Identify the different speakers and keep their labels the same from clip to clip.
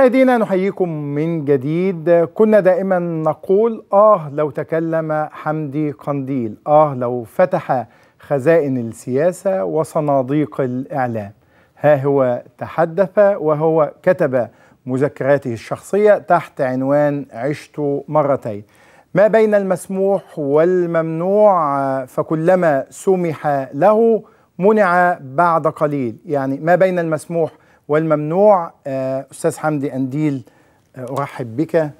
Speaker 1: مشاهدينا نحييكم من جديد كنا دائما نقول آه لو تكلم حمدي قنديل آه لو فتح خزائن السياسة وصناديق الإعلام ها هو تحدث وهو كتب مذكراته الشخصية تحت عنوان عشت مرتين ما بين المسموح والممنوع فكلما سمح له منع بعد قليل يعني ما بين المسموح والممنوع آه، أستاذ حمدي أنديل آه، أرحب بك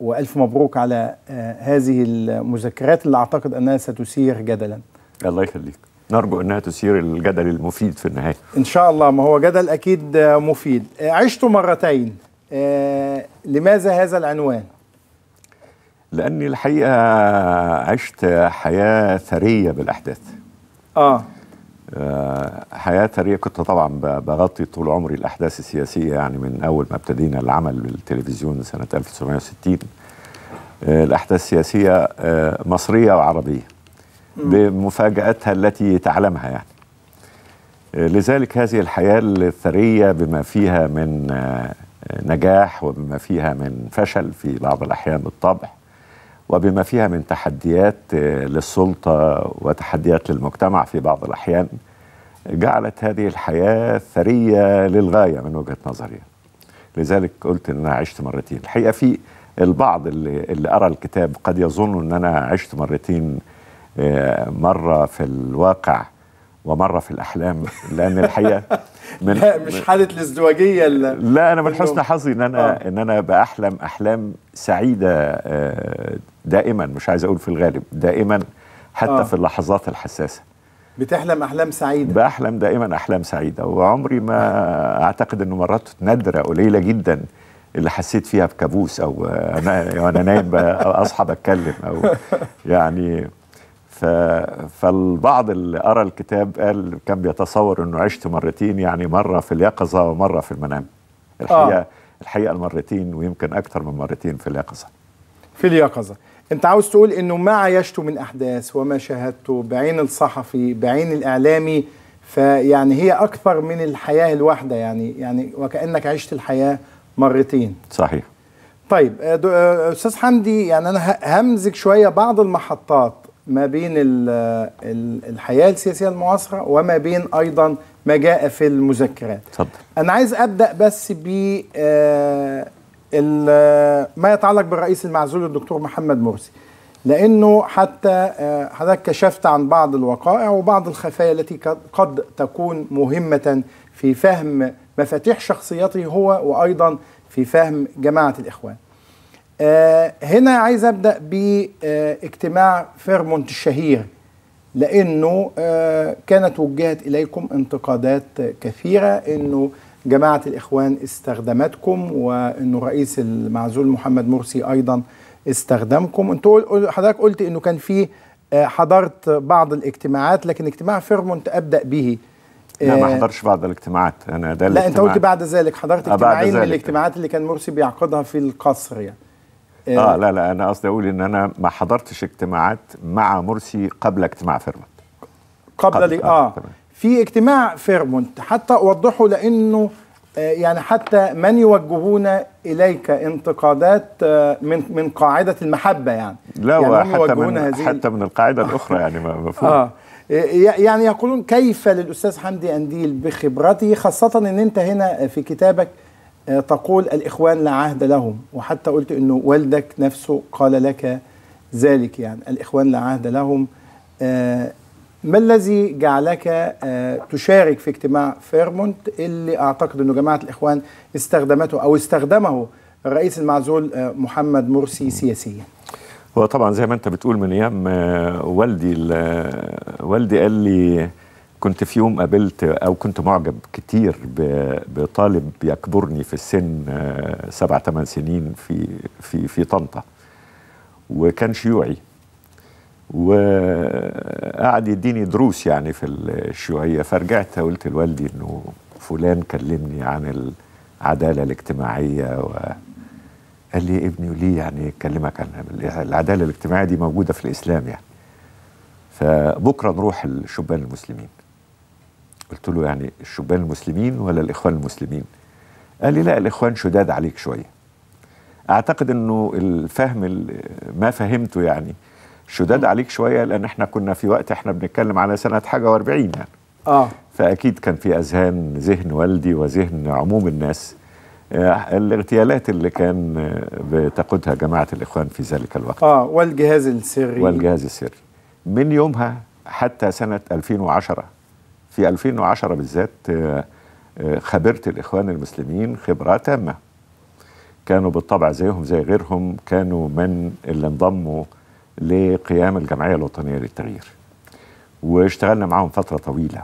Speaker 1: وألف مبروك على آه، هذه المذكرات اللي أعتقد أنها ستثير جدلا
Speaker 2: الله يخليك نرجو أنها تثير الجدل المفيد في النهاية
Speaker 1: إن شاء الله ما هو جدل أكيد مفيد عشت مرتين لماذا هذا العنوان؟
Speaker 2: لأني الحقيقة عشت حياة ثرية بالأحداث آه حياة ثرية كنت طبعا بغطي طول عمري الأحداث السياسية يعني من أول ما ابتدينا العمل بالتلفزيون سنة 1960 آه، الأحداث السياسية آه، مصرية وعربية بمفاجأتها التي تعلمها يعني آه، لذلك هذه الحياة الثرية بما فيها من نجاح وبما فيها من فشل في بعض الأحيان بالطبع وبما فيها من تحديات آه، للسلطة وتحديات للمجتمع في بعض الأحيان جعلت هذه الحياة ثرية للغاية من وجهة نظري لذلك قلت أن أنا عشت مرتين الحقيقة في البعض اللي, اللي أرى الكتاب قد يظن أن أنا عشت مرتين آه، مرة في الواقع ومره في الاحلام لان الحقيقه
Speaker 1: من لا مش حاله الازدواجيه لا
Speaker 2: انا من حسن حظي ان انا آه. ان انا باحلم احلام سعيده آه، دائما مش عايز اقول في الغالب دائما حتى آه. في اللحظات الحساسه بتحلم احلام سعيده بحلم دائما احلام سعيده وعمري ما اعتقد انه مرات نادره قليله جدا اللي حسيت فيها بكابوس او آه، انا وانا نايم اصحى بتكلم او يعني فالبعض اللي قرا الكتاب قال كان بيتصور انه عشت مرتين يعني مره في اليقظه ومره في المنام الحقيقه آه. الحقيقه المرتين ويمكن اكثر من مرتين في اليقظه
Speaker 1: في اليقظه انت عاوز تقول انه ما عايشته من احداث وما شاهدته بعين الصحفي بعين الاعلامي فيعني هي اكثر من الحياه الواحده يعني يعني وكانك عشت الحياه مرتين صحيح طيب آه، آه، استاذ حمدي يعني انا همزج شويه بعض المحطات ما بين الحياة السياسية المعاصرة وما بين أيضا ما جاء في المذكرات أنا عايز أبدأ بس ب آه، ما يتعلق بالرئيس المعزول الدكتور محمد مرسي لأنه حتى آه، حضرتك كشفت عن بعض الوقائع وبعض الخفايا التي قد تكون مهمة في فهم مفاتيح شخصيته هو وأيضا في فهم جماعة الإخوان آه، هنا عايز ابدا باجتماع فيرمونت الشهير لانه آه، كانت وجهت اليكم انتقادات كثيره انه جماعه الاخوان استخدمتكم وانه رئيس المعزول محمد مرسي ايضا استخدمكم انت حضرتك قلت انه كان في آه، حضرت بعض الاجتماعات لكن اجتماع فيرمونت ابدا به لا ما حضرش
Speaker 2: بعض الاجتماعات انا ده لا انت قلت بعد ذلك حضرت اجتماعين من الاجتماعات
Speaker 1: اللي كان مرسي بيعقدها في القصر يعني
Speaker 2: آه،, اه لا لا انا قصدي اقول ان انا ما حضرتش اجتماعات مع مرسي قبل اجتماع فيرمونت قبل, قبل اه, آه
Speaker 1: في اجتماع فيرمونت حتى اوضحه لانه آه، يعني حتى من يوجهون اليك انتقادات آه، من من قاعده المحبه يعني لا يعني حتى من هذه حتى
Speaker 2: من القاعده الاخرى يعني مفهوم اه
Speaker 1: يعني يقولون كيف للاستاذ حمدي انديل بخبرته خاصه ان انت هنا في كتابك آه، تقول الإخوان لا عهد لهم وحتى قلت أنه والدك نفسه قال لك ذلك يعني الإخوان لا عهد لهم آه، ما الذي جعلك آه، تشارك في اجتماع فيرمونت اللي أعتقد أنه جماعة الإخوان استخدمته أو استخدمه الرئيس المعزول محمد مرسي سياسيا
Speaker 2: هو طبعا زي ما انت بتقول من ايام والدي والدي قال لي كنت في يوم قابلت او كنت معجب كتير بطالب يكبرني في السن آه، سبع ثمان سنين في في في طنطا وكان شيوعي وقعد يديني دروس يعني في الشيوعيه فرجعت قلت لوالدي انه فلان كلمني عن العداله الاجتماعيه و قال لي ابني ليه يعني يكلمك عن العداله الاجتماعيه دي موجوده في الاسلام يعني فبكره نروح الشبان المسلمين قلت له يعني الشبان المسلمين ولا الإخوان المسلمين قال لي لا الإخوان شداد عليك شوية أعتقد أنه الفهم ما فهمته يعني شداد عليك شوية لأن احنا كنا في وقت احنا بنتكلم على سنة حاجة و40 يعني آه. فأكيد كان في أذهان ذهن والدي وذهن عموم الناس آه، الاغتيالات اللي كان آه، بتقودها جماعة الإخوان في ذلك الوقت آه والجهاز السري والجهاز السري من يومها حتى سنة 2010 في 2010 بالذات آه، آه، خبرت الإخوان المسلمين خبرة تامة كانوا بالطبع زيهم زي غيرهم كانوا من اللي انضموا لقيام الجمعية الوطنية للتغيير واشتغلنا معاهم فترة طويلة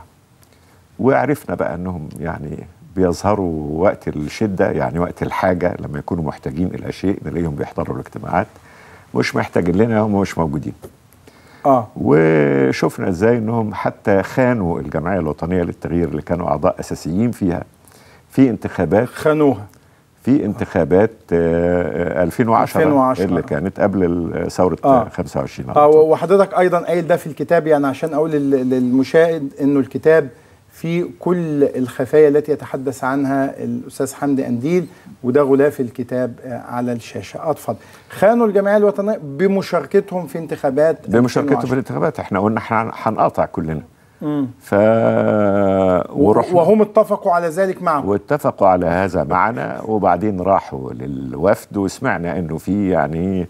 Speaker 2: وعرفنا بقى أنهم يعني بيظهروا وقت الشدة يعني وقت الحاجة لما يكونوا محتاجين إلى شيء نلاقيهم بيحضروا الاجتماعات مش محتاجين لنا هم مش موجودين آه. وشفنا ازاي انهم حتى خانوا الجمعيه الوطنيه للتغيير اللي كانوا اعضاء اساسيين فيها في انتخابات خانوها في انتخابات آه 2010, آه، 2010 اللي كانت قبل آه، ثوره آه. 25 اه
Speaker 1: وحضرتك ايضا قايل ده في الكتاب يعني عشان اقول للمشاهد انه الكتاب في كل الخفايا التي يتحدث عنها الأستاذ حمدي أنديل وده غلاف الكتاب آه، على الشاشة أتفضل خانوا الجمعية الوطنية بمشاركتهم في انتخابات بمشاركتهم في
Speaker 2: الانتخابات احنا قلنا احنا هنقاطع كلنا ف ورحنا وهم اتفقوا على ذلك معهم واتفقوا على هذا معنا وبعدين راحوا للوفد وسمعنا انه في يعني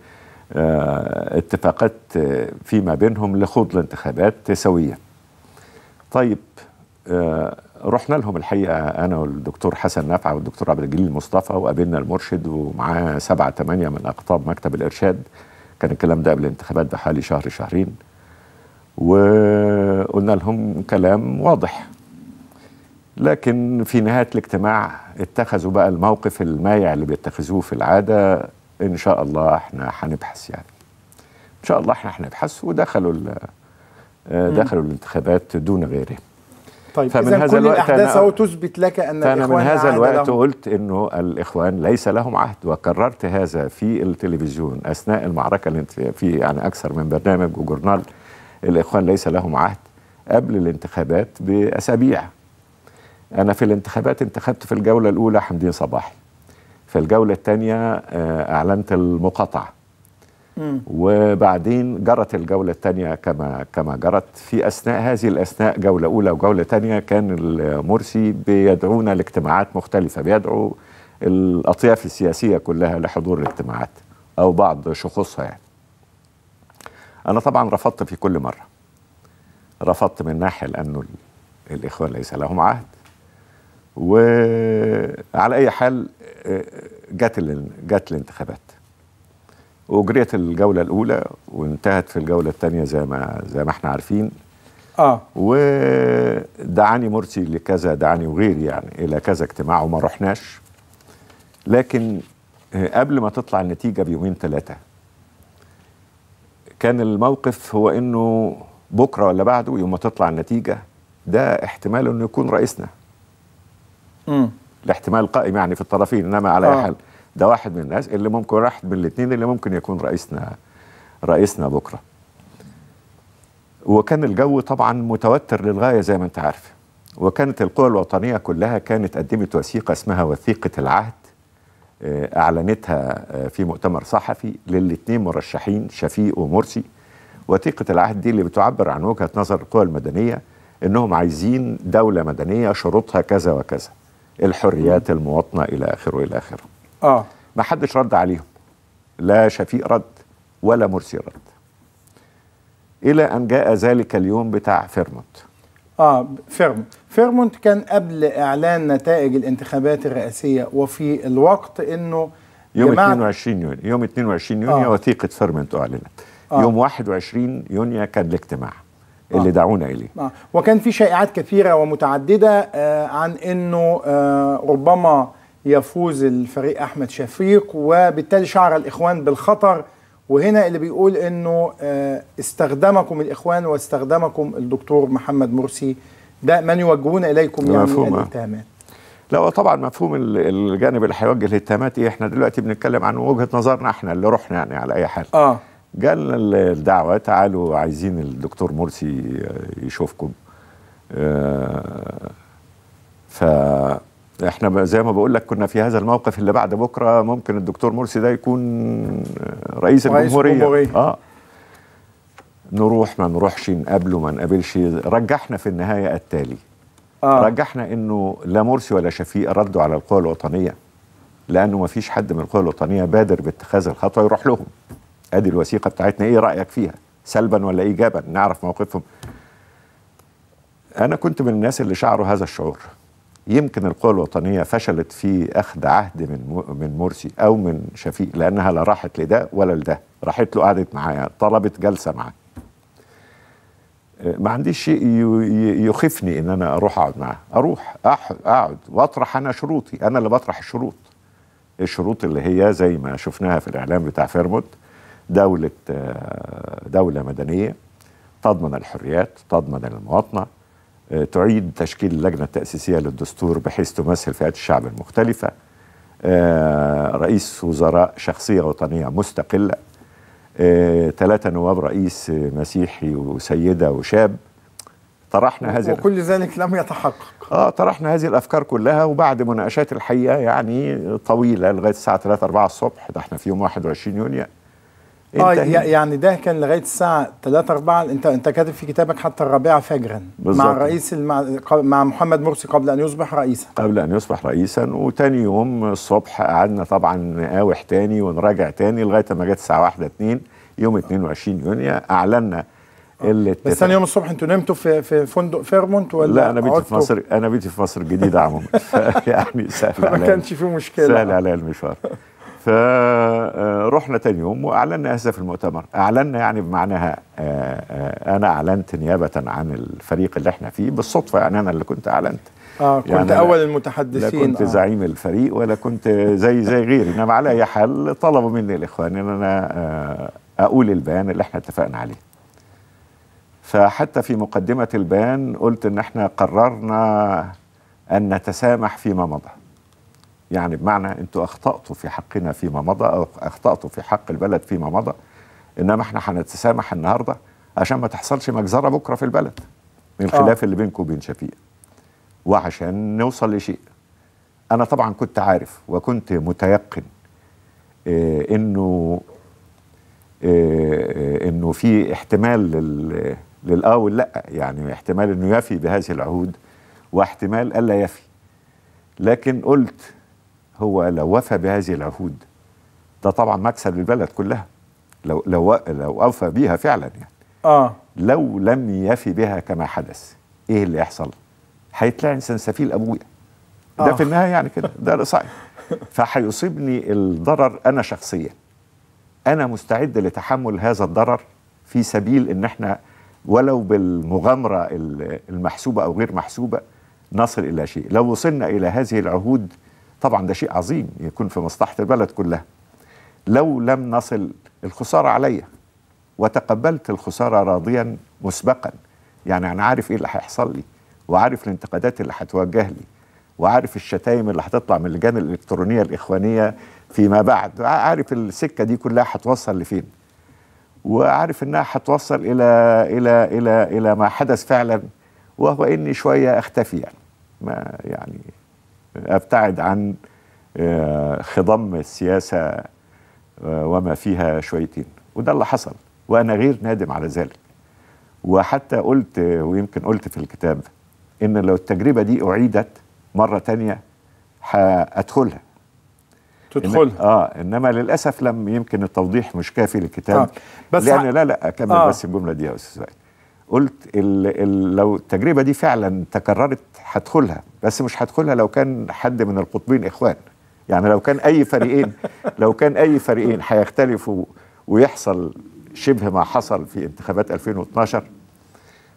Speaker 2: آه، اتفاقات آه، فيما بينهم لخوض الانتخابات سويا طيب آه، رحنا لهم الحقيقه انا والدكتور حسن نفعه والدكتور عبد الجليل مصطفى وقابلنا المرشد ومعاه سبعه ثمانيه من اقطاب مكتب الارشاد كان الكلام ده قبل الانتخابات بحوالي شهر شهرين وقلنا لهم كلام واضح لكن في نهايه الاجتماع اتخذوا بقى الموقف المايع اللي بيتخذوه في العاده ان شاء الله احنا هنبحث يعني ان شاء الله احنا هنبحث ودخلوا آه، دخلوا الانتخابات دون غيرهم طيب فمن هذا كل الوقت أنا
Speaker 1: تثبت لك أن فأنا الإخوان من هذا الوقت
Speaker 2: قلت أنه الإخوان ليس لهم عهد وكررت هذا في التلفزيون أثناء المعركة اللي في يعني أكثر من برنامج وجورنال الإخوان ليس لهم عهد قبل الانتخابات بأسابيع أنا في الانتخابات انتخبت في الجولة الأولى حمدين صباحي في الجولة الثانية آه، أعلنت المقاطعة وبعدين جرت الجوله الثانيه كما كما جرت في اثناء هذه الاثناء جوله اولى وجوله ثانيه كان المرسي بيدعونا لاجتماعات مختلفه بيدعو الاطياف السياسيه كلها لحضور الاجتماعات او بعض شخوصها يعني انا طبعا رفضت في كل مره رفضت من ناحيه لانه الاخوان ليس لهم عهد وعلى اي حال آه، جت جت الانتخابات واجريت الجوله الاولى وانتهت في الجوله الثانيه زي ما زي ما احنا عارفين اه ودعاني مرسي لكذا دعاني وغيري يعني الى كذا اجتماع وما رحناش لكن آه، قبل ما تطلع النتيجه بيومين ثلاثه كان الموقف هو انه بكره ولا بعده يوم ما تطلع النتيجه ده احتمال انه يكون رئيسنا امم الاحتمال قائم يعني في الطرفين انما على اي آه. حال ده واحد من الناس اللي ممكن واحد من الاثنين اللي ممكن يكون رئيسنا رئيسنا بكره وكان الجو طبعا متوتر للغايه زي ما انت عارف وكانت القوى الوطنيه كلها كانت قدمت وثيقه اسمها وثيقه العهد آه، اعلنتها آه، في مؤتمر صحفي للاثنين مرشحين شفيق ومرسي وثيقه العهد دي اللي بتعبر عن وجهه نظر القوى المدنيه انهم عايزين دوله مدنيه شروطها كذا وكذا الحريات المواطنه الى اخره الى اخره اه ما حدش رد عليهم لا شفيق رد ولا مرسي رد الى ان جاء ذلك اليوم بتاع فيرمونت
Speaker 1: اه فيرمونت فيرمونت كان قبل اعلان نتائج الانتخابات الرئاسيه وفي الوقت انه
Speaker 2: يوم 22 يونيو يوم 22 يونيو آه. وثيقه فيرمونت اعلنت آه. يوم 21 يونيو كان الاجتماع اللي آه. دعونا اليه
Speaker 1: آه. وكان في شائعات كثيره ومتعدده آه عن انه آه ربما يفوز الفريق احمد شفيق وبالتالي شعر الاخوان بالخطر وهنا اللي بيقول انه آه، استخدمكم الاخوان واستخدمكم الدكتور محمد مرسي ده من يوجهون اليكم يعني الاتهامات
Speaker 2: لا طبعا مفهوم الجانب اللي هيوجه الاتهامات ايه احنا دلوقتي بنتكلم عن وجهه نظرنا احنا اللي رحنا يعني على اي حال اه جالنا الدعوه تعالوا عايزين الدكتور مرسي آه، يشوفكم آه ف احنا زي ما بقول لك كنا في هذا الموقف اللي بعد بكره ممكن الدكتور مرسي ده يكون آه، رئيس الجمهوريه الجمهوريه اه نروح ما نروحش نقابله ما نقابلش رجحنا في النهايه التالي آه. رجحنا انه لا مرسي ولا شفيق ردوا على القوى الوطنيه لانه ما فيش حد من القوى الوطنيه بادر باتخاذ الخطوه يروح لهم ادي الوثيقه بتاعتنا ايه رايك فيها سلبا ولا ايجابا نعرف موقفهم انا كنت من الناس اللي شعروا هذا الشعور يمكن القوى الوطنية فشلت في أخذ عهد من من مرسي أو من شفيق لأنها لا راحت لده ولا لده راحت له قعدت معاه طلبت جلسة معاه ما عنديش شيء يخفني ان انا اروح اقعد معاه اروح اقعد واطرح انا شروطي انا اللي بطرح الشروط الشروط اللي هي زي ما شفناها في الاعلام بتاع فيرموت دولة دولة مدنية تضمن الحريات تضمن المواطنة آه، تعيد تشكيل اللجنة التأسيسية للدستور بحيث تمثل فئات الشعب المختلفة آه، رئيس وزراء شخصية وطنية مستقلة آه، ثلاثة نواب رئيس مسيحي وسيدة وشاب طرحنا هذه وكل ذلك لم يتحقق اه طرحنا هذه الافكار كلها وبعد مناقشات الحقيقه يعني طويله لغايه الساعه 3 4 الصبح ده احنا في يوم 21 يونيو اه
Speaker 1: يعني ده كان لغايه الساعه 3 4 انت انت كاتب في كتابك حتى الرابعه فجرا مع الرئيس
Speaker 2: مع محمد مرسي قبل ان يصبح رئيسا قبل ان يصبح رئيسا وتاني يوم الصبح قعدنا طبعا نقاوح تاني ونراجع تاني لغايه ما جت الساعه 1 2 يوم 22 يونيو اعلنا آه، الاتفاق بس ثاني يوم الصبح
Speaker 1: انتوا نمتوا في في فندق فيرمونت ولا لا انا بيتي في مصر
Speaker 2: انا بيتي في مصر الجديده عموما يعني سهل ما كانش في مشكله سهل عليا المشوار فرحنا تاني يوم واعلنا هذا في المؤتمر اعلنا يعني بمعناها آه، آه، انا اعلنت نيابه عن الفريق اللي احنا فيه بالصدفه يعني انا اللي كنت اعلنت اه كنت يعني اول المتحدثين لا كنت آه. زعيم الفريق ولا كنت زي زي غيري انما على اي حال طلبوا مني الاخوان ان انا آه، اقول البيان اللي احنا اتفقنا عليه فحتى في مقدمه البيان قلت ان احنا قررنا ان نتسامح فيما مضى يعني بمعنى انتوا اخطاتوا في حقنا فيما مضى او اخطاتوا في حق البلد فيما مضى انما احنا هنتسامح النهارده عشان ما تحصلش مجزره بكره في البلد من آه. خلاف اللي بينكم وبين شفيق وعشان نوصل لشيء انا طبعا كنت عارف وكنت متيقن إيه انه إيه انه في احتمال لل اه واللا يعني احتمال انه يفي بهذه العهود واحتمال الا يفي لكن قلت هو لو وفى بهذه العهود ده طبعا مكسب للبلد كلها لو لو لو اوفى بيها فعلا يعني اه لو لم يفي بها كما حدث ايه اللي يحصل؟ هيطلع انسان سفيل ابويا ده آه. في النهايه يعني كده ده صعب فهيصيبني الضرر انا شخصيا انا مستعد لتحمل هذا الضرر في سبيل ان احنا ولو بالمغامره المحسوبه او غير محسوبه نصل الى شيء لو وصلنا الى هذه العهود طبعا ده شيء عظيم يكون في مصلحة البلد كلها لو لم نصل الخسارة عليا وتقبلت الخسارة راضيا مسبقا يعني أنا عارف إيه اللي هيحصل لي وعارف الانتقادات اللي هتوجه لي وعارف الشتايم اللي هتطلع من اللجان الإلكترونية الإخوانية فيما بعد عارف السكة دي كلها هتوصل لفين وعارف إنها هتوصل إلى إلى إلى إلى ما حدث فعلا وهو إني شوية أختفي يعني ما يعني ابتعد عن آه، خضم السياسه آه، وما فيها شويتين وده اللي حصل وانا غير نادم على ذلك وحتى قلت ويمكن قلت في الكتاب ان لو التجربه دي اعيدت مره تانية هادخلها تدخل اه انما للاسف لم يمكن التوضيح مش كافي للكتاب آه. بس لان لا لا اكمل آه. بس الجمله دي يا استاذ وائل قلت الـ الـ لو التجربه دي فعلا تكررت هدخلها بس مش هدخلها لو كان حد من القطبين اخوان يعني لو كان اي فريقين لو كان اي فريقين هيختلفوا ويحصل شبه ما حصل في انتخابات 2012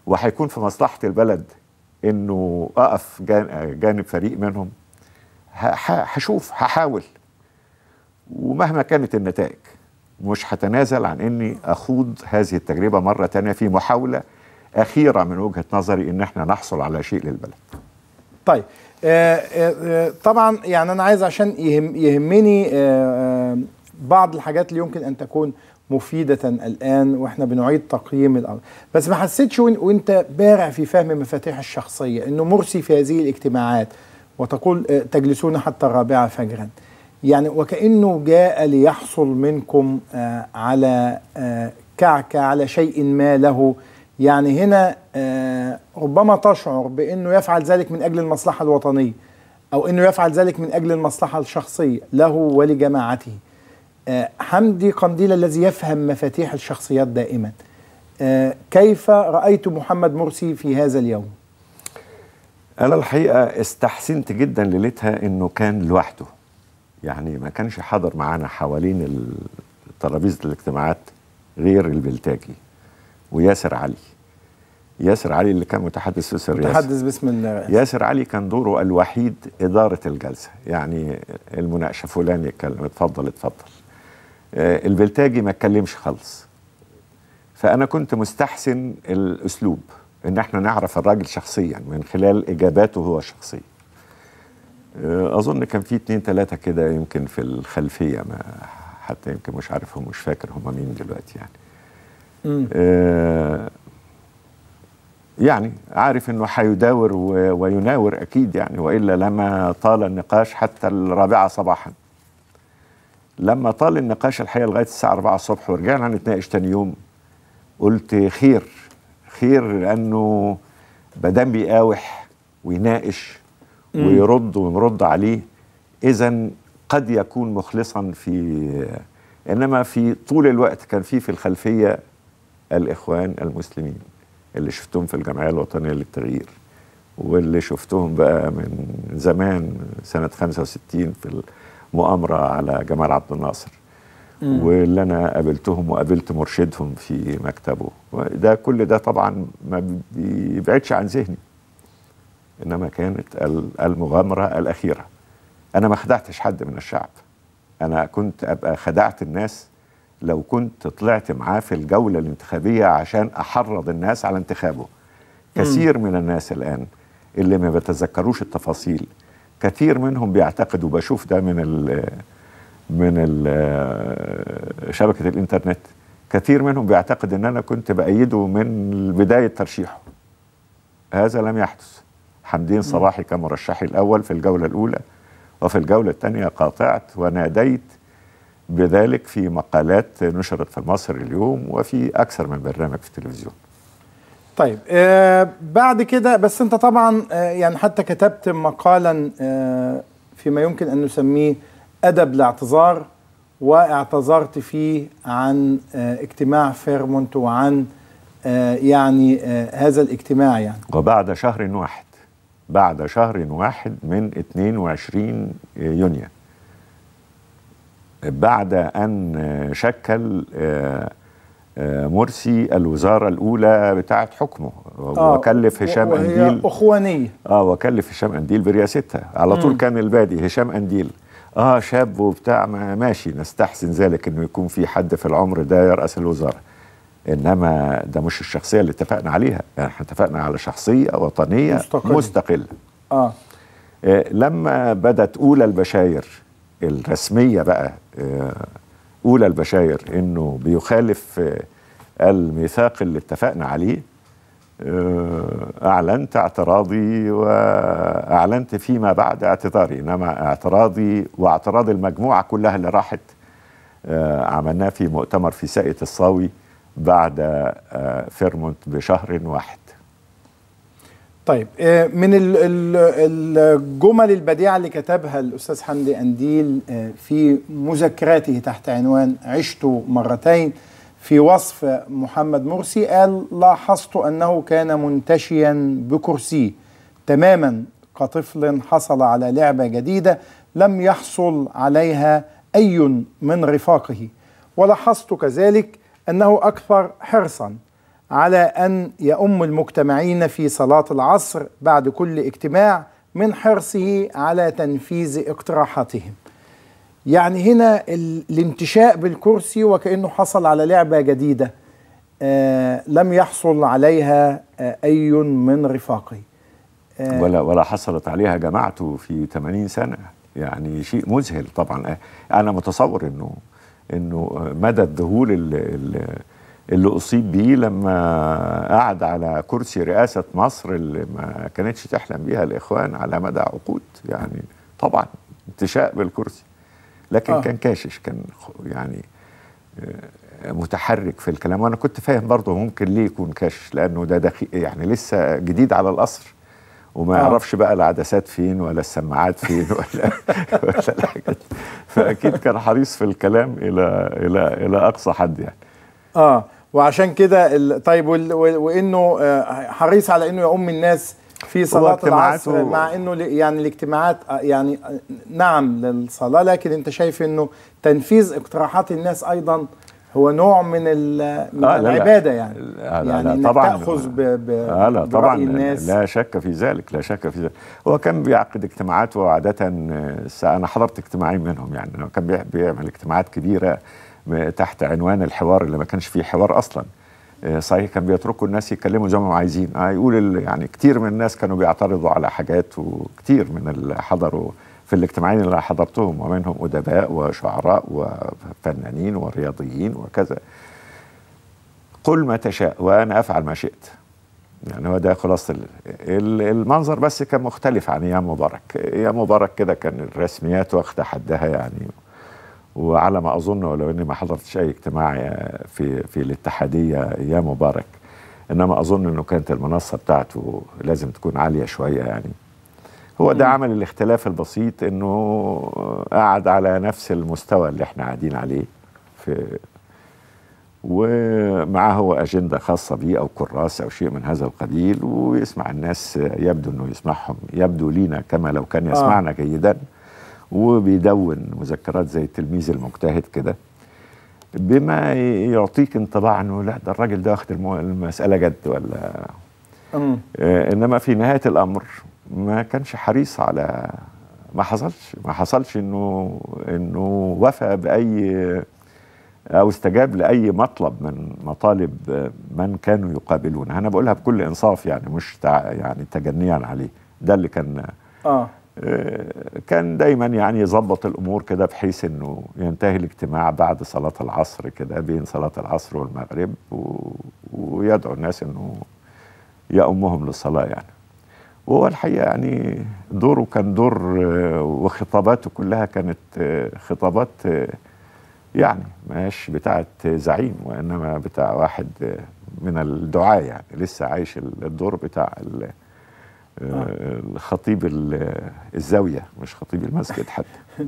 Speaker 2: وهيكون في مصلحه البلد انه اقف جانب فريق منهم هشوف هحاول ومهما كانت النتائج مش هتنازل عن اني اخوض هذه التجربه مره تانية في محاوله اخيره من وجهه نظري ان احنا نحصل على شيء للبلد.
Speaker 1: طيب آه، آه، آه، طبعا يعني انا عايز عشان يهم يهمني بعض الحاجات اللي يمكن ان تكون مفيدة الآن وإحنا بنعيد تقييم الأمر بس ما حسيتش وإنت بارع في فهم مفاتيح الشخصية إنه مرسي في هذه الاجتماعات وتقول تجلسون حتى الرابعة فجرا يعني وكأنه جاء ليحصل منكم على كعكة على شيء ما له يعني هنا آه، ربما تشعر بأنه يفعل ذلك من أجل المصلحة الوطنية أو أنه يفعل ذلك من أجل المصلحة الشخصية له ولجماعته آه، حمدي قنديل الذي يفهم مفاتيح الشخصيات دائما آه، كيف رأيت محمد مرسي في هذا اليوم؟
Speaker 2: أنا الحقيقة استحسنت جدا ليلتها أنه كان لوحده يعني ما كانش حاضر معانا حوالين ترابيزة الاجتماعات غير البلتاجي وياسر علي ياسر علي اللي كان متحدث في سوسر متحدث
Speaker 1: باسم ياسر
Speaker 2: علي كان دوره الوحيد إدارة الجلسة يعني المناقشة فلان يتكلم اتفضل اتفضل آه، البلتاجي ما اتكلمش خالص فأنا كنت مستحسن الأسلوب إن احنا نعرف الراجل شخصيا من خلال إجاباته هو شخصيا آه، أظن كان في اتنين تلاتة كده يمكن في الخلفية ما حتى يمكن مش عارف هم مش فاكر هم مين دلوقتي يعني آه، يعني عارف انه حيداور ويناور اكيد يعني والا لما طال النقاش حتى الرابعه صباحا لما طال النقاش الحقيقه لغايه الساعه 4 الصبح ورجعنا نتناقش تاني يوم قلت خير خير لانه بدان بيقاوح ويناقش
Speaker 1: ويرد
Speaker 2: ونرد عليه اذا قد يكون مخلصا في انما في طول الوقت كان في في الخلفيه الاخوان المسلمين اللي شفتهم في الجمعيه الوطنيه للتغيير واللي شفتهم بقى من زمان سنه 65 في المؤامره على جمال عبد الناصر واللي انا قابلتهم وقابلت مرشدهم في مكتبه ده كل ده طبعا ما بيبعدش عن ذهني انما كانت المغامره الاخيره انا ما خدعتش حد من الشعب انا كنت ابقى خدعت الناس لو كنت طلعت معاه في الجولة الانتخابية عشان أحرض الناس على انتخابه كثير من الناس الآن اللي ما بيتذكروش التفاصيل كثير منهم بيعتقدوا بشوف ده من الـ من الـ شبكة الإنترنت كثير منهم بيعتقد ان انا كنت بايده من بدايه ترشيحه هذا لم يحدث حمدين صلاحي كمرشحي الاول في الجوله الاولى وفي الجوله الثانيه قاطعت وناديت بذلك في مقالات نشرت في مصر اليوم وفي أكثر من برنامج في التلفزيون
Speaker 1: طيب آه بعد كده بس أنت طبعا آه يعني حتى كتبت مقالا آه فيما يمكن أن نسميه أدب الاعتذار واعتذرت فيه عن آه، اجتماع فيرمونت وعن آه، يعني آه، هذا
Speaker 2: الاجتماع يعني وبعد شهر واحد بعد شهر واحد من 22 يونيو بعد أن شكل آه، آه، مرسي الوزارة الأولى بتاعة حكمه آه وكلف هشام أنديل
Speaker 1: أخوانية
Speaker 2: آه وكلف هشام أنديل برياستها على طول كان البادي هشام أنديل آه شاب وبتاع ماشي نستحسن ذلك إنه يكون في حد في العمر ده يرأس الوزارة انما ده مش الشخصيه اللي اتفقنا عليها يعني احنا اتفقنا على شخصيه وطنيه مستقله مستقله اه, آه لما بدت اولى البشاير الرسميه بقى آه، اولى البشاير انه بيخالف آه، الميثاق اللي اتفقنا عليه آه، اعلنت اعتراضي واعلنت فيما بعد اعتذاري انما اعتراضي واعتراض المجموعه كلها اللي راحت عملناه في مؤتمر في ساقية الصاوي بعد فيرمونت بشهر واحد
Speaker 1: طيب آه، من الجمل البديعة اللي كتبها الأستاذ حمدي أنديل آه، في مذكراته تحت عنوان عشت مرتين في وصف محمد مرسي قال لاحظت أنه كان منتشيا بكرسيه تماما كطفل حصل على لعبة جديدة لم يحصل عليها أي من رفاقه ولاحظت كذلك أنه أكثر حرصا على أن يؤم المجتمعين في صلاة العصر بعد كل اجتماع من حرصه على تنفيذ اقتراحاتهم يعني هنا الانتشاء بالكرسي وكأنه حصل على لعبة جديدة آه لم يحصل عليها آه أي من رفاقي آه
Speaker 2: ولا ولا حصلت عليها جماعته في 80 سنة يعني شيء مذهل طبعا أنا متصور أنه أنه مدى الذهول اللي أصيب بيه لما قعد على كرسي رئاسة مصر اللي ما كانتش تحلم بيها الإخوان على مدى عقود يعني طبعا انتشاء بالكرسي لكن آه. كان كاشش كان يعني آه، متحرك في الكلام وانا كنت فاهم برضه ممكن ليه يكون كاشش لانه ده دخي يعني لسه جديد على القصر وما يعرفش آه. بقى العدسات فين ولا السماعات فين ولا ولا الحاجات فاكيد كان حريص في الكلام الى الى الى اقصى حد يعني
Speaker 1: اه وعشان كده ال... طيب وال... وانه آه، حريص على انه يؤم الناس في صلاة العصر و... مع انه يعني الاجتماعات آه، يعني آه، نعم للصلاة لكن انت شايف انه تنفيذ اقتراحات الناس ايضا هو نوع من, من آه العبادة يعني. لا يعني لا يعني لا إنك طبعا تأخذ ب... ب... آه لا طبعا الناس لا
Speaker 2: شك في ذلك لا شك في ذلك هو كان بيعقد اجتماعات وعادة أنا حضرت اجتماعين منهم يعني كان بيعمل اجتماعات كبيرة تحت عنوان الحوار اللي ما كانش فيه حوار اصلا آه، صحيح كان بيتركوا الناس يتكلموا زي ما هم عايزين آه يقول يعني كتير من الناس كانوا بيعترضوا على حاجات وكتير من اللي حضروا في الاجتماعين اللي حضرتهم ومنهم ادباء وشعراء وفنانين ورياضيين وكذا قل ما تشاء وانا افعل ما شئت يعني هو ده خلاصه المنظر بس كان مختلف عن ايام مبارك ايام مبارك كده كان الرسميات واخده حدها يعني وعلى ما اظن ولو اني ما حضرتش اي اجتماع آه، في في الاتحاديه آه، يا مبارك انما اظن انه كانت المنصه بتاعته لازم تكون عاليه شويه يعني هو ده عمل الاختلاف البسيط انه آه، قعد على نفس المستوى اللي احنا قاعدين عليه في ومعاه هو أجندة خاصة بيه أو كراس أو شيء من هذا القبيل ويسمع الناس يبدو أنه يسمعهم يبدو لينا كما لو كان يسمعنا آه. جيدا وبيدون مذكرات زي التلميذ المجتهد كده بما يعطيك انطباع انه لا ده الراجل ده واخد المساله جد ولا آه انما في نهايه الامر ما كانش حريص على ما حصلش ما حصلش انه انه وفى باي او استجاب لاي مطلب من مطالب من كانوا يقابلونه انا بقولها بكل انصاف يعني مش تع... يعني تجنيا عليه ده اللي كان اه كان دايما يعني يظبط الامور كده بحيث انه ينتهي الاجتماع بعد صلاه العصر كده بين صلاه العصر والمغرب ويدعو الناس انه يأمهم للصلاه يعني وهو الحقيقه يعني دوره كان دور وخطاباته كلها كانت خطابات يعني مش بتاعه زعيم وانما بتاع واحد من الدعاه يعني لسه عايش الدور بتاع آه، خطيب الزاويه مش خطيب المسجد حتى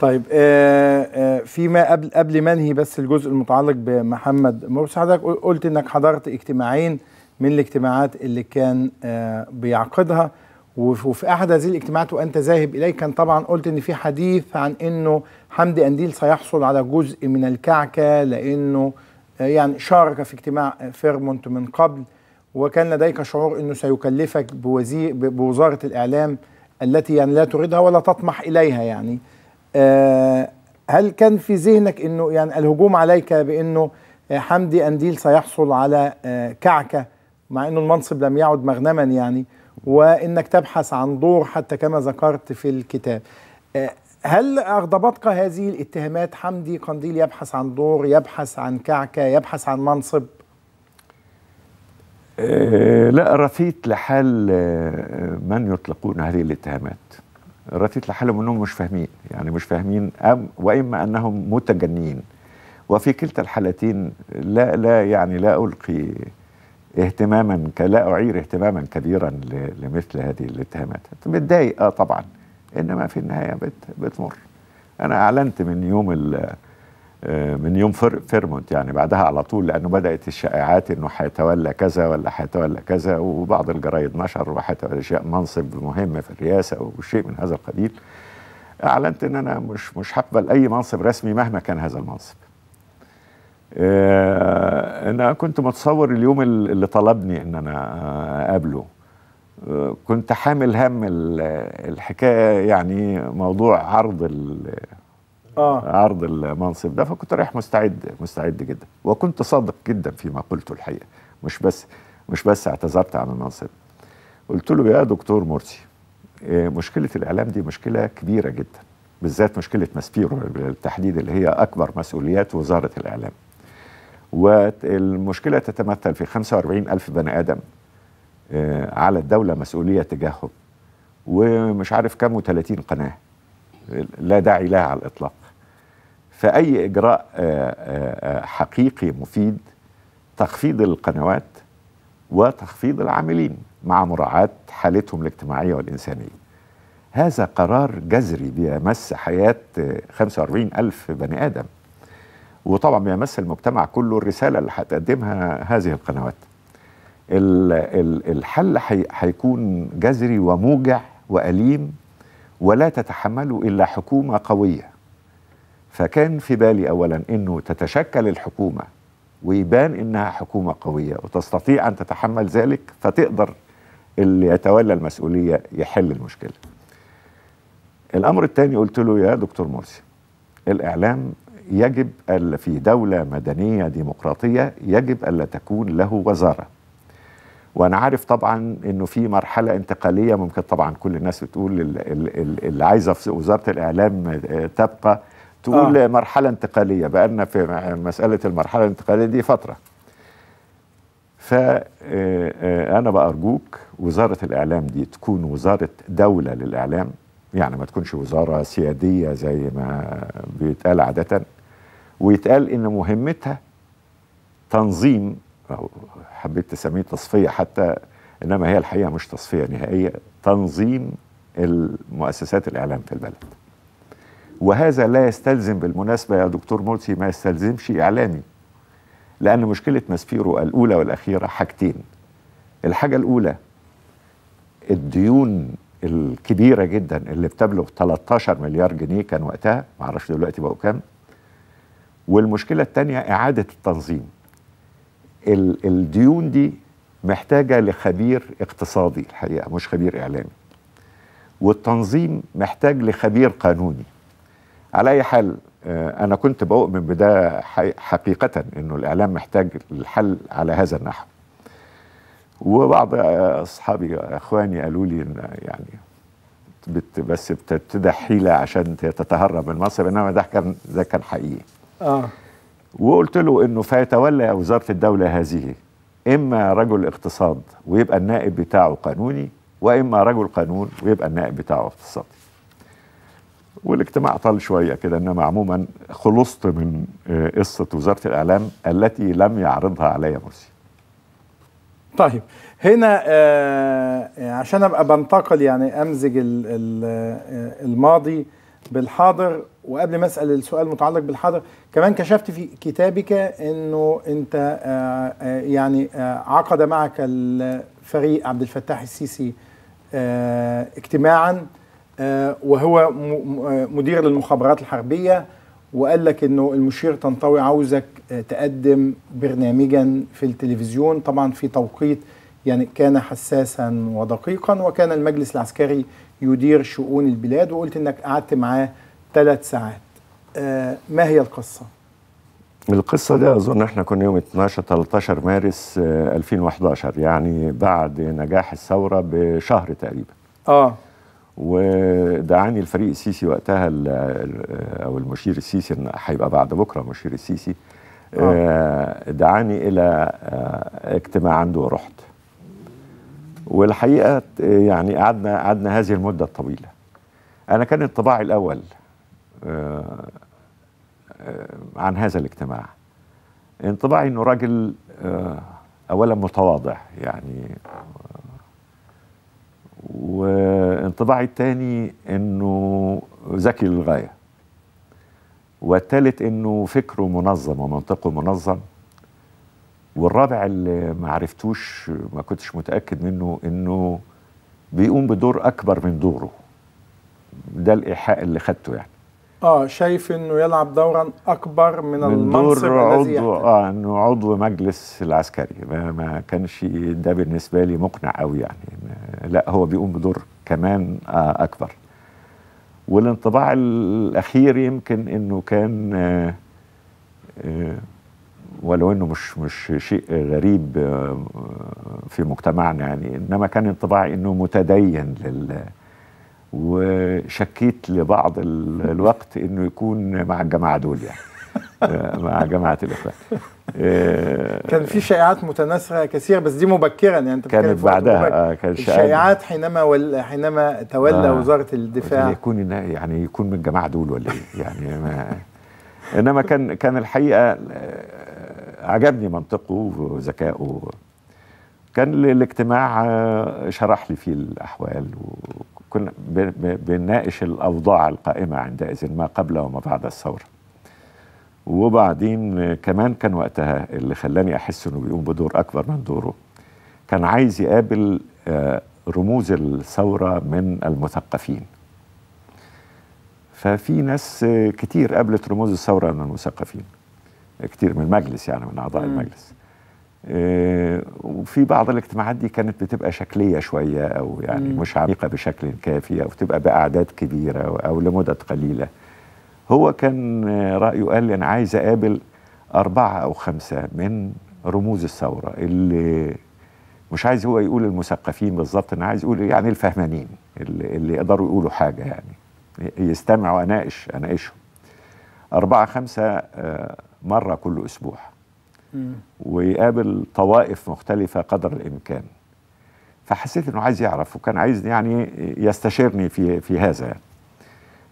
Speaker 1: طيب آه، آه، فيما قبل قبل ما انهي بس الجزء المتعلق بمحمد مرسي حضرتك قلت انك حضرت اجتماعين من الاجتماعات اللي كان بيعقدها وفي احد هذه الاجتماعات وانت ذاهب اليه كان طبعا قلت ان في حديث عن انه حمدي انديل سيحصل على جزء من الكعكه لانه يعني شارك في اجتماع فيرمونت من قبل وكان لديك شعور انه سيكلفك بوزير بوزاره الاعلام التي يعني لا تريدها ولا تطمح اليها يعني آه، هل كان في ذهنك انه يعني الهجوم عليك بانه حمدي انديل سيحصل على آه، كعكه مع انه المنصب لم يعد مغنما يعني وانك تبحث عن دور حتى كما ذكرت في الكتاب آه، هل أغضبتك هذه الاتهامات حمدي قنديل يبحث عن دور يبحث عن كعكة يبحث عن منصب
Speaker 2: آه، لا رثيت لحال آه، من يطلقون هذه الاتهامات رثيت لحالهم انهم مش فاهمين يعني مش فاهمين أم واما انهم متجنين وفي كلتا الحالتين لا لا يعني لا القي اهتماما لا اعير اهتماما كبيرا لمثل هذه الاتهامات بتضايق اه طبعا انما في النهايه بتمر انا اعلنت من يوم آه، من يوم فيرمونت يعني بعدها على طول لانه بدات الشائعات انه حيتولى كذا ولا حيتولى كذا وبعض الجرايد نشر اشياء منصب مهم في الرئاسه وشيء من هذا القبيل اعلنت ان انا مش مش هقبل اي منصب رسمي مهما كان هذا المنصب. آه، انا كنت متصور اليوم اللي طلبني ان انا آه، اقابله كنت حامل هم الحكايه يعني موضوع عرض آه. عرض المنصب ده فكنت رايح مستعد مستعد جدا وكنت صادق جدا فيما قلته الحقيقه مش بس مش بس اعتذرت عن المنصب قلت له يا دكتور مرسي آه، مشكله الاعلام دي مشكله كبيره جدا بالذات مشكله ماسبيرو بالتحديد اللي هي اكبر مسؤوليات وزاره الاعلام والمشكله تتمثل في 45 الف بني ادم آه، على الدوله مسؤوليه تجاههم ومش عارف كام و30 قناه لا داعي لها على الاطلاق فأي إجراء آه، آه، آه، حقيقي مفيد تخفيض القنوات وتخفيض العاملين مع مراعاة حالتهم الاجتماعية والإنسانية هذا قرار جذري بيمس حياة 45 ألف بني آدم وطبعا بيمس المجتمع كله الرسالة اللي هتقدمها هذه القنوات الحل هيكون جذري وموجع وأليم ولا تتحمله إلا حكومة قوية فكان في بالي اولا انه تتشكل الحكومه ويبان انها حكومه قويه وتستطيع ان تتحمل ذلك فتقدر اللي يتولى المسؤوليه يحل المشكله. الامر الثاني قلت له يا دكتور مرسي الاعلام يجب في دوله مدنيه ديمقراطيه يجب الا تكون له وزاره. وانا عارف طبعا انه في مرحله انتقاليه ممكن طبعا كل الناس بتقول اللي عايزه في وزاره الاعلام تبقى تقول آه. مرحله انتقاليه بقالنا في مساله المرحله الانتقاليه دي فتره فأنا آه، آه، بأرجوك وزارة الإعلام دي تكون وزارة دولة للإعلام يعني ما تكونش وزارة سيادية زي ما بيتقال عادة ويتقال إن مهمتها تنظيم أو حبيت تسميه تصفية حتى إنما هي الحقيقة مش تصفية نهائية تنظيم المؤسسات الإعلام في البلد وهذا لا يستلزم بالمناسبة يا دكتور مرسي ما يستلزمش إعلامي لأن مشكلة ماسبيرو الأولى والأخيرة حاجتين الحاجة الأولى الديون الكبيرة جدا اللي بتبلغ 13 مليار جنيه كان وقتها معرفش دلوقتي بقوا كام والمشكلة الثانيه إعادة التنظيم الديون دي محتاجة لخبير اقتصادي الحقيقة مش خبير إعلامي والتنظيم محتاج لخبير قانوني على اي حال آه، انا كنت بؤمن بده حقيقه انه الاعلام محتاج الحل على هذا النحو وبعض اصحابي اخواني قالوا لي إن يعني بت بس بتبتدى حيله عشان تتهرب من مصر انما ده كان ده كان حقيقي اه وقلت له انه فيتولى وزاره الدوله هذه اما رجل اقتصاد ويبقى النائب بتاعه قانوني واما رجل قانون ويبقى النائب بتاعه اقتصادي والاجتماع طال شويه كده انما عموما خلصت من آه، قصه وزاره الاعلام التي لم يعرضها علي مرسي.
Speaker 1: طيب هنا آه عشان ابقى بنتقل يعني امزج آه، الماضي بالحاضر وقبل ما اسال السؤال المتعلق بالحاضر كمان كشفت في كتابك انه انت آه, آه، يعني آه عقد معك الفريق عبد الفتاح السيسي اجتماعا آه، وهو آه، مدير للمخابرات الحربية وقال لك انه المشير طنطاوي عاوزك آه، تقدم برنامجا في التلفزيون طبعا في توقيت يعني كان حساسا ودقيقا وكان المجلس العسكري يدير شؤون البلاد وقلت انك قعدت معاه ثلاث ساعات ما هي القصه؟
Speaker 2: القصة دي أظن إحنا كنا يوم 12 13 مارس 2011 يعني بعد نجاح الثورة بشهر تقريبا. آه ودعاني الفريق السيسي وقتها او المشير السيسي هيبقى بعد بكره مشير السيسي آه. آه، دعاني الى آه، اجتماع عنده ورحت والحقيقه يعني قعدنا قعدنا هذه المده الطويله انا كان انطباعي الاول عن هذا الاجتماع انطباعي انه راجل اولا متواضع يعني وانطباعي الثاني انه ذكي للغايه والثالث انه فكره منظم ومنطقه منظم والرابع اللي ما عرفتوش ما كنتش متاكد منه انه بيقوم بدور اكبر من دوره ده الايحاء اللي خدته يعني
Speaker 1: اه شايف انه يلعب دورا اكبر من, من المنصب دور عضو
Speaker 2: اه انه عضو مجلس العسكري ما, ما كانش ده بالنسبه لي مقنع قوي يعني لا هو بيقوم بدور كمان آه، اكبر والانطباع الاخير يمكن انه كان آه، آه، ولو انه مش مش شيء غريب في مجتمعنا يعني انما كان انطباعي انه متدين لل وشكيت لبعض الوقت انه يكون مع الجماعه دول يعني مع جماعه الاخوان آه، كان في
Speaker 1: شائعات متناسقه كثير بس دي مبكرا يعني انت
Speaker 2: كانت بعدها آه كان الشائعات
Speaker 1: حينما ول... حينما تولى آه وزاره الدفاع
Speaker 2: يكون يعني يكون من الجماعه دول ولا ايه يعني ما انما كان كان الحقيقه آه، عجبني منطقه وذكائه كان الاجتماع آه، شرح لي فيه الاحوال وكنا بنناقش الاوضاع القائمه عندئذ ما قبل وما بعد الثوره وبعدين كمان كان وقتها اللي خلاني احس انه بيقوم بدور اكبر من دوره كان عايز يقابل آه، رموز الثوره من المثقفين ففي ناس كتير قابلت رموز الثوره من المثقفين كتير من المجلس يعني من اعضاء المجلس آه، وفي بعض الاجتماعات دي كانت بتبقى شكليه شويه او يعني مش عميقه بشكل كافي او بتبقى باعداد كبيره او لمدد قليله هو كان آه، رأيه قال لي أنا عايز أقابل أربعة أو خمسة من رموز الثورة اللي مش عايز هو يقول المثقفين بالظبط أنا عايز يقول يعني الفهمانين اللي, اللي يقدروا يقولوا حاجة يعني يستمعوا أناقش أناقشهم أربعة خمسة آه، مرة كل أسبوع ويقابل طوائف مختلفة قدر الإمكان فحسيت انه عايز يعرف وكان عايز يعني يستشيرني في في هذا يعني.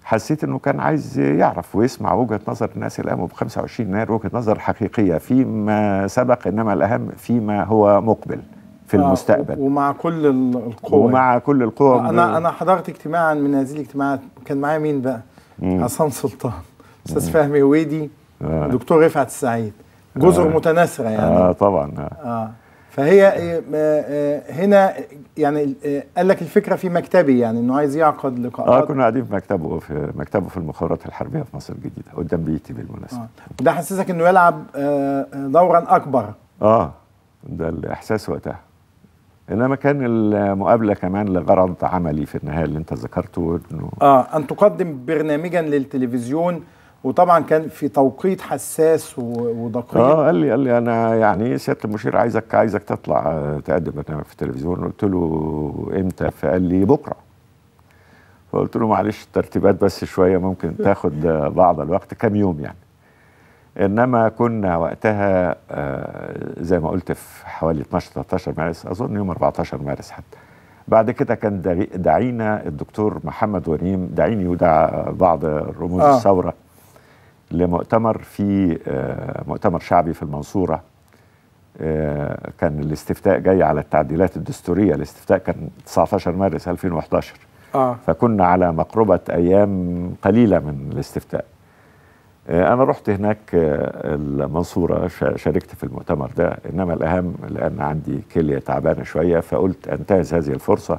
Speaker 2: حسيت انه كان عايز يعرف ويسمع وجهه نظر الناس اللي قاموا ب 25 يناير وجهه نظر حقيقيه فيما سبق انما الاهم فيما هو مقبل في آه المستقبل ومع
Speaker 1: كل القوى ومع
Speaker 2: كل القوى آه، انا انا
Speaker 1: حضرت اجتماعا من هذه الاجتماعات كان معايا مين بقى؟ مم. سلطان استاذ فهمي ويدي آه. دكتور رفعت السعيد جزر آه. متناثره يعني اه
Speaker 2: طبعا اه,
Speaker 1: آه. فهي آه، آه، هنا يعني آه، قال لك الفكره في مكتبي يعني انه عايز يعقد لقاءات اه كنا
Speaker 2: قاعدين في مكتبه في مكتبه في المخابرات الحربيه في مصر الجديده قدام بيتي بالمناسبه آه.
Speaker 1: وده حسسك انه يلعب دورا اكبر
Speaker 2: اه ده الاحساس وقتها انما كان المقابله كمان لغرض عملي في النهايه اللي انت ذكرته انه
Speaker 1: اه ان تقدم برنامجا للتلفزيون وطبعا كان في توقيت حساس ودقيق اه قال لي
Speaker 2: قال لي انا يعني سياده المشير عايزك عايزك تطلع آه، تقدم برنامج في التلفزيون قلت له امتى فقال لي بكره فقلت له معلش الترتيبات بس شويه ممكن تاخد بعض الوقت كام يوم يعني انما كنا وقتها آه، زي ما قلت في حوالي 12 13 مارس اظن يوم 14 مارس حتى بعد كده كان دعينا الدكتور محمد وريم دعيني ودع بعض رموز آه. الثوره لمؤتمر في آه، مؤتمر شعبي في المنصورة آه، كان الاستفتاء جاي على التعديلات الدستورية الاستفتاء كان 19 مارس 2011 آه. فكنا على مقربة أيام قليلة من الاستفتاء آه، أنا رحت هناك المنصورة شاركت في المؤتمر ده إنما الأهم لأن عندي كلية تعبانة شوية فقلت أنتهز هذه الفرصة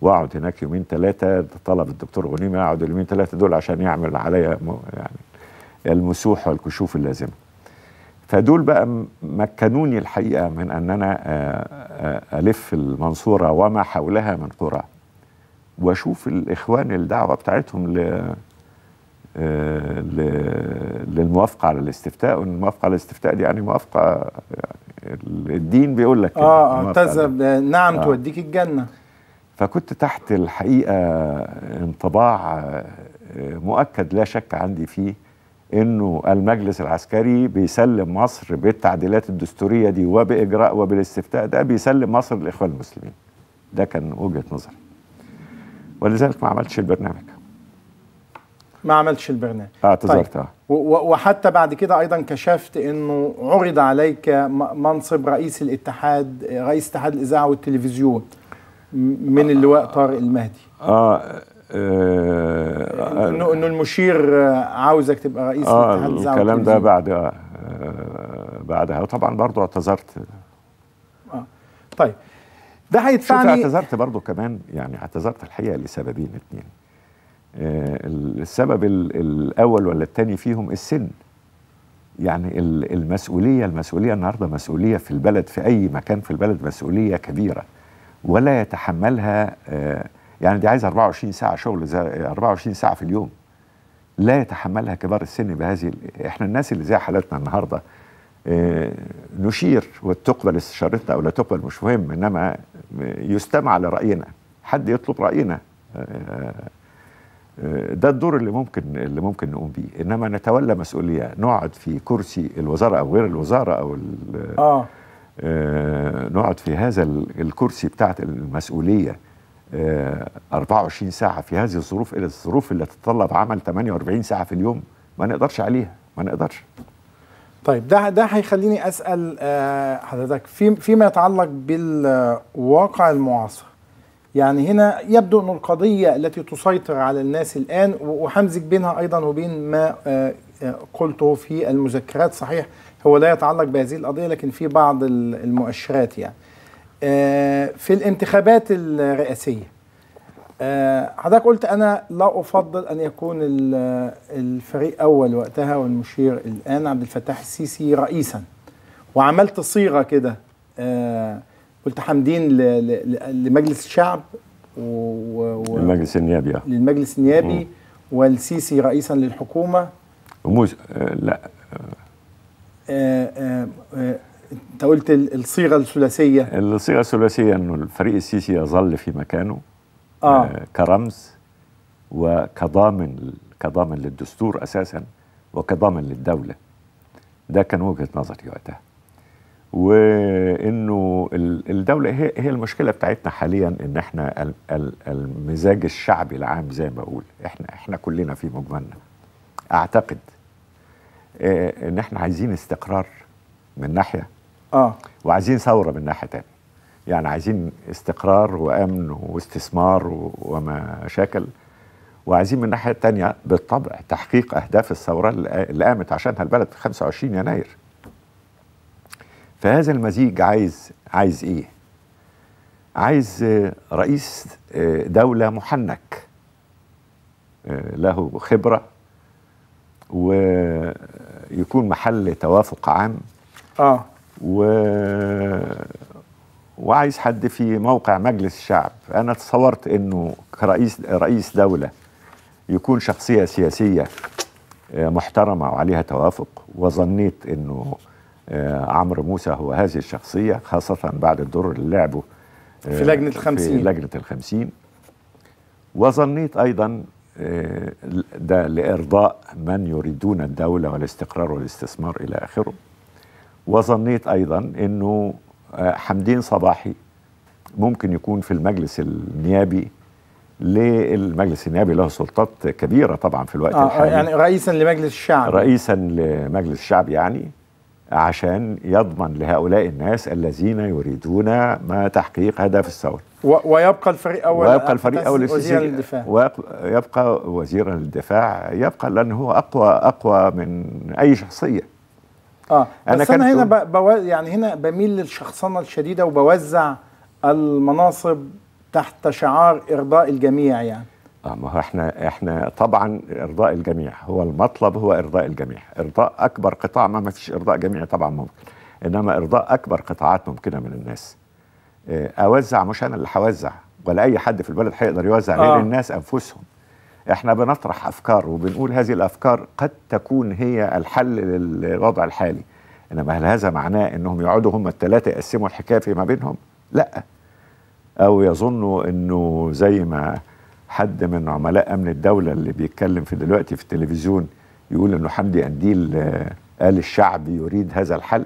Speaker 2: وأقعد هناك يومين ثلاثة طلب الدكتور غنيمة أقعد اليومين ثلاثة دول عشان يعمل عليا يعني المسوح والكشوف اللازمه فدول بقى مكنوني الحقيقه من ان انا الف المنصوره وما حولها من قرى واشوف الاخوان الدعوه بتاعتهم ل للموافقه على الاستفتاء والموافقه على الاستفتاء دي يعني موافقه يعني الدين بيقول لك اه تذهب نعم آه. توديك الجنه فكنت تحت الحقيقه انطباع مؤكد لا شك عندي فيه انه المجلس العسكري بيسلم مصر بالتعديلات الدستوريه دي وباجراء وبالاستفتاء ده بيسلم مصر للاخوان المسلمين ده كان وجهه نظري ولذلك ما عملتش البرنامج
Speaker 1: ما عملتش البرنامج
Speaker 2: اه اعتذرت طيب. آه.
Speaker 1: وحتى بعد كده ايضا كشفت انه عرض عليك منصب رئيس الاتحاد رئيس اتحاد الاذاعه والتلفزيون من اللواء طارق المهدي
Speaker 2: اه آه، انه
Speaker 1: انه المشير آه، عاوزك تبقى رئيس آه الكلام ده بعد
Speaker 2: آه،, آه بعدها وطبعا برضه اعتذرت
Speaker 1: آه طيب ده هيدفعني اعتذرت برضه كمان
Speaker 2: يعني اعتذرت الحقيقه لسببين اثنين آه السبب الاول ولا الثاني فيهم السن يعني المسؤوليه المسؤوليه النهارده مسؤوليه في البلد في اي مكان في البلد مسؤوليه كبيره ولا يتحملها آه يعني دي عايزه 24 ساعه شغل زي 24 ساعه في اليوم لا يتحملها كبار السن بهذه احنا الناس اللي زي حالتنا النهارده آه، نشير وتقبل استشارتنا او لا تقبل مش مهم انما يستمع لراينا حد يطلب راينا آه، آه، ده الدور اللي ممكن اللي ممكن نقوم بيه انما نتولى مسؤوليه نقعد في كرسي الوزاره او غير الوزاره او اه, آه نقعد في هذا الكرسي بتاعت المسؤوليه 24 آه، ساعة في هذه الظروف إلى الظروف اللي تتطلب عمل 48 ساعة في اليوم ما نقدرش عليها ما نقدرش طيب ده ده
Speaker 1: هيخليني اسال آه، حضرتك في فيما يتعلق بالواقع المعاصر يعني هنا يبدو ان القضيه التي تسيطر على الناس الان وحمزج بينها ايضا وبين ما آه، قلته في المذكرات صحيح هو لا يتعلق بهذه القضيه لكن في بعض المؤشرات يعني آه، في الانتخابات الرئاسيه آه، حضرتك قلت انا لا افضل ان يكون الفريق اول وقتها والمشير الان عبد الفتاح السيسي رئيسا وعملت صيغه كده آه، قلت حمدين لمجلس الشعب و... للمجلس النيابي للمجلس النيابي والسيسي رئيسا للحكومه
Speaker 2: وموز لا
Speaker 1: انت قلت الصيغه الثلاثيه
Speaker 2: الصيغه الثلاثيه انه الفريق السيسي يظل في مكانه آه. آه كرمز وكضامن كضامن للدستور اساسا وكضامن للدوله ده كان وجهه نظري وقتها وانه الدوله هي هي المشكله بتاعتنا حاليا ان احنا المزاج الشعبي العام زي ما بقول احنا احنا كلنا في مجملنا اعتقد آه، ان احنا عايزين استقرار من ناحيه اه وعايزين ثوره من ناحيه ثانيه يعني عايزين استقرار وامن واستثمار وما شاكل وعايزين من الناحيه الثانيه بالطبع تحقيق اهداف الثوره اللي قامت عشانها البلد في 25 يناير فهذا المزيج عايز عايز ايه عايز آه، رئيس آه، دوله محنك آه، له خبره ويكون محل توافق عام اه و وعايز حد في موقع مجلس الشعب انا تصورت انه كرئيس رئيس دوله يكون شخصيه سياسيه آه، محترمه وعليها توافق وظنيت انه آه، عمرو موسى هو هذه الشخصيه خاصه بعد الدور اللي لعبه
Speaker 1: آه، في لجنه الخمسين في
Speaker 2: لجنه الخمسين وظنيت ايضا ده لارضاء من يريدون الدوله والاستقرار والاستثمار الى اخره وظنيت أيضا أنه آه، حمدين صباحي ممكن يكون في المجلس النيابي للمجلس النيابي له سلطات كبيرة طبعا في الوقت آه الحالي يعني
Speaker 1: رئيسا لمجلس الشعب
Speaker 2: رئيسا لمجلس الشعب يعني عشان يضمن لهؤلاء الناس الذين يريدون ما تحقيق هدف الثورة
Speaker 1: ويبقى الفريق أول ويبقى الفريق أول وزير للدفاع
Speaker 2: ويبقى وزيرا للدفاع يبقى لأنه هو أقوى أقوى من أي شخصية اه أنا بس انا هنا
Speaker 1: بو... يعني هنا بميل للشخصنه الشديده وبوزع المناصب تحت شعار ارضاء الجميع يعني
Speaker 2: اه ما هو احنا احنا طبعا ارضاء الجميع هو المطلب هو ارضاء الجميع ارضاء اكبر قطاع ما ما فيش ارضاء جميع طبعا ممكن انما ارضاء اكبر قطاعات ممكنه من الناس آه، اوزع مش انا اللي هوزع ولا اي حد في البلد هيقدر يوزع آه. غير الناس انفسهم احنا بنطرح افكار وبنقول هذه الافكار قد تكون هي الحل للوضع الحالي انما هل هذا معناه انهم يقعدوا هم الثلاثه يقسموا الحكايه فيما بينهم لا او يظنوا انه زي ما حد من عملاء امن الدوله اللي بيتكلم في دلوقتي في التلفزيون يقول انه حمدي قنديل قال آه، الشعب يريد هذا الحل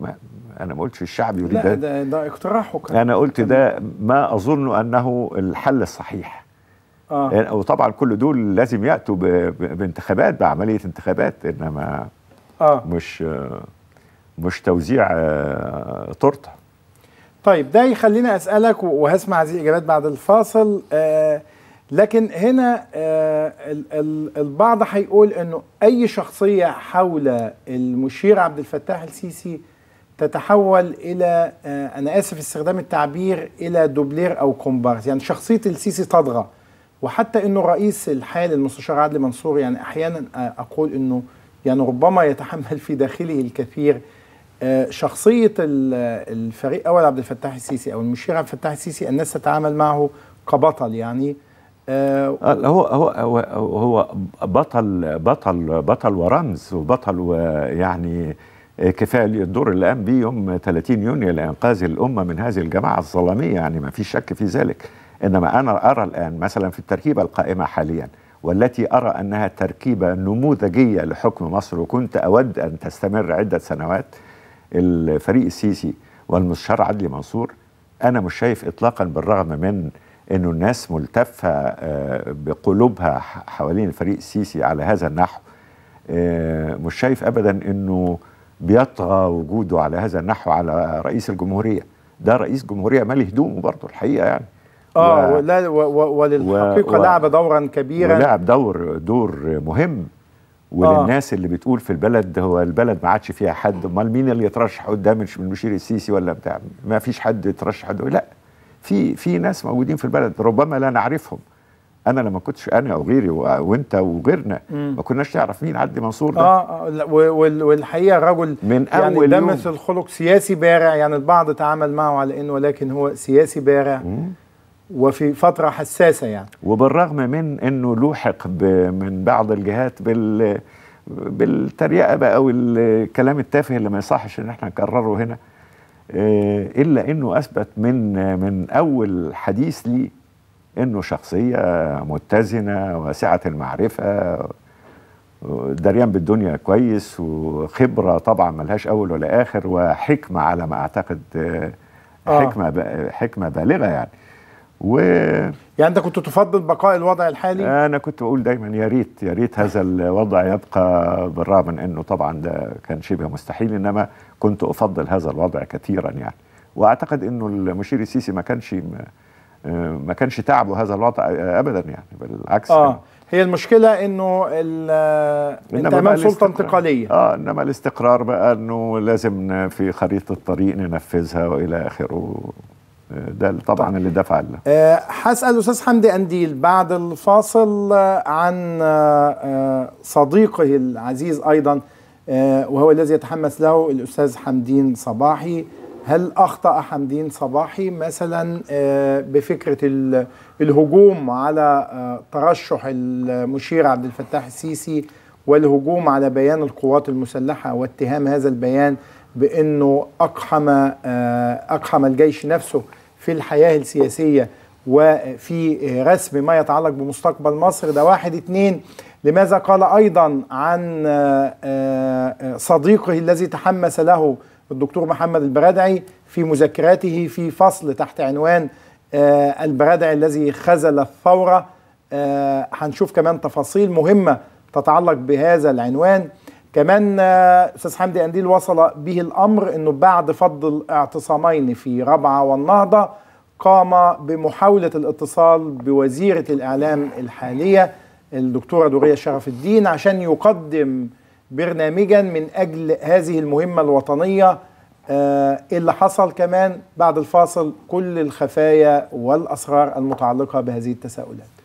Speaker 2: ما انا ما قلتش الشعب يريد لا ده,
Speaker 1: ده اقتراحه انا قلت ده
Speaker 2: ما اظن انه الحل الصحيح آه. يعني وطبعا كل دول لازم ياتوا بانتخابات بعمليه انتخابات انما آه. مش مش توزيع آه، تورته طيب ده يخلينا اسالك
Speaker 1: وهسمع هذه الاجابات بعد الفاصل آه، لكن هنا آه، البعض هيقول انه اي شخصيه حول المشير عبد الفتاح السيسي تتحول الى انا اسف استخدام التعبير الى دوبلير او كومبارس يعني شخصيه السيسي تضغط وحتى انه الرئيس الحالي المستشار عدلي منصور يعني احيانا اقول انه يعني ربما يتحمل في داخله الكثير آه، شخصيه الفريق اول عبد الفتاح السيسي او المشير عبد الفتاح السيسي الناس تتعامل معه كبطل يعني
Speaker 2: آه، هو هو هو هو بطل بطل بطل ورمز وبطل ويعني كفايه الدور اللي قام بيه يوم 30 يونيو لانقاذ الامه من هذه الجماعه الظلاميه يعني ما فيش شك في ذلك إنما أنا أرى الآن مثلا في التركيبة القائمة حاليا والتي أرى أنها تركيبة نموذجية لحكم مصر وكنت أود أن تستمر عدة سنوات الفريق السيسي والمستشار عدلي منصور أنا مش شايف إطلاقا بالرغم من أنه الناس ملتفة آه، بقلوبها حوالين الفريق السيسي على هذا النحو آه، مش شايف أبدا أنه بيطغى وجوده على هذا النحو على رئيس الجمهورية ده رئيس جمهورية مالي هدومه برضه الحقيقة يعني اه و...
Speaker 1: لا وللحقيقه و... لعب دورا كبيرا لعب
Speaker 2: دور دور مهم وللناس آه. اللي بتقول في البلد هو البلد ما عادش فيها حد امال مين اللي يترشح قدام المشير السيسي ولا بتاع ما فيش حد يترشح حد لا في في ناس موجودين في البلد ربما لا نعرفهم انا لما كنتش انا او غيري وانت وغيرنا ما كناش نعرف مين عدي منصور ده اه,
Speaker 1: آه، والحقيقه رجل من يعني اول يعني دمث الخلق سياسي بارع يعني البعض تعامل معه على انه ولكن هو سياسي بارع مم. وفي فترة حساسة يعني
Speaker 2: وبالرغم من أنه لوحق من بعض الجهات بال بالتريقة بقى والكلام التافه اللي ما يصحش ان احنا نكرره هنا آه، الا انه اثبت من من اول حديث ليه انه شخصيه متزنه واسعه المعرفه دريان بالدنيا كويس وخبره طبعا ملهاش اول ولا اخر وحكمه على ما اعتقد آه، آه. حكمه حكمه بالغه يعني و يعني انت كنت تفضل بقاء الوضع الحالي؟ انا كنت بقول دايما يا ريت يا ريت هذا الوضع يبقى بالرغم من انه طبعا ده كان شبه مستحيل انما كنت افضل هذا الوضع كثيرا يعني واعتقد انه المشير السيسي ما كانش ما كانش تعبه هذا الوضع ابدا يعني بالعكس اه يعني
Speaker 1: هي المشكله انه انت امام سلطه انتقاليه
Speaker 2: اه انما الاستقرار بقى انه لازم في خريطه الطريق ننفذها والى اخره ده طبعا طيب. اللي دفع لنا
Speaker 1: أه هسال استاذ حمدي انديل بعد الفاصل عن آه، آه، صديقه العزيز ايضا آه، وهو الذي يتحمس له الاستاذ حمدين صباحي هل اخطا حمدين صباحي مثلا بفكره الهجوم على ترشح المشير عبد الفتاح السيسي والهجوم على بيان القوات المسلحه واتهام هذا البيان بانه اقحم اقحم الجيش نفسه في الحياة السياسية وفي آه، رسم ما يتعلق بمستقبل مصر ده واحد اتنين لماذا قال أيضا عن آه، آه، صديقه الذي تحمس له الدكتور محمد البرادعي في مذكراته في فصل تحت عنوان البرادعي الذي خزل الثورة هنشوف كمان تفاصيل مهمة تتعلق بهذا العنوان كمان آه، استاذ حمدي قنديل وصل به الامر انه بعد فض الاعتصامين في رابعه والنهضه قام بمحاوله الاتصال بوزيره الاعلام الحاليه الدكتوره دوريه شرف الدين عشان يقدم برنامجا من اجل هذه المهمه الوطنيه آه، اللي حصل كمان بعد الفاصل كل الخفايا والاسرار المتعلقه بهذه التساؤلات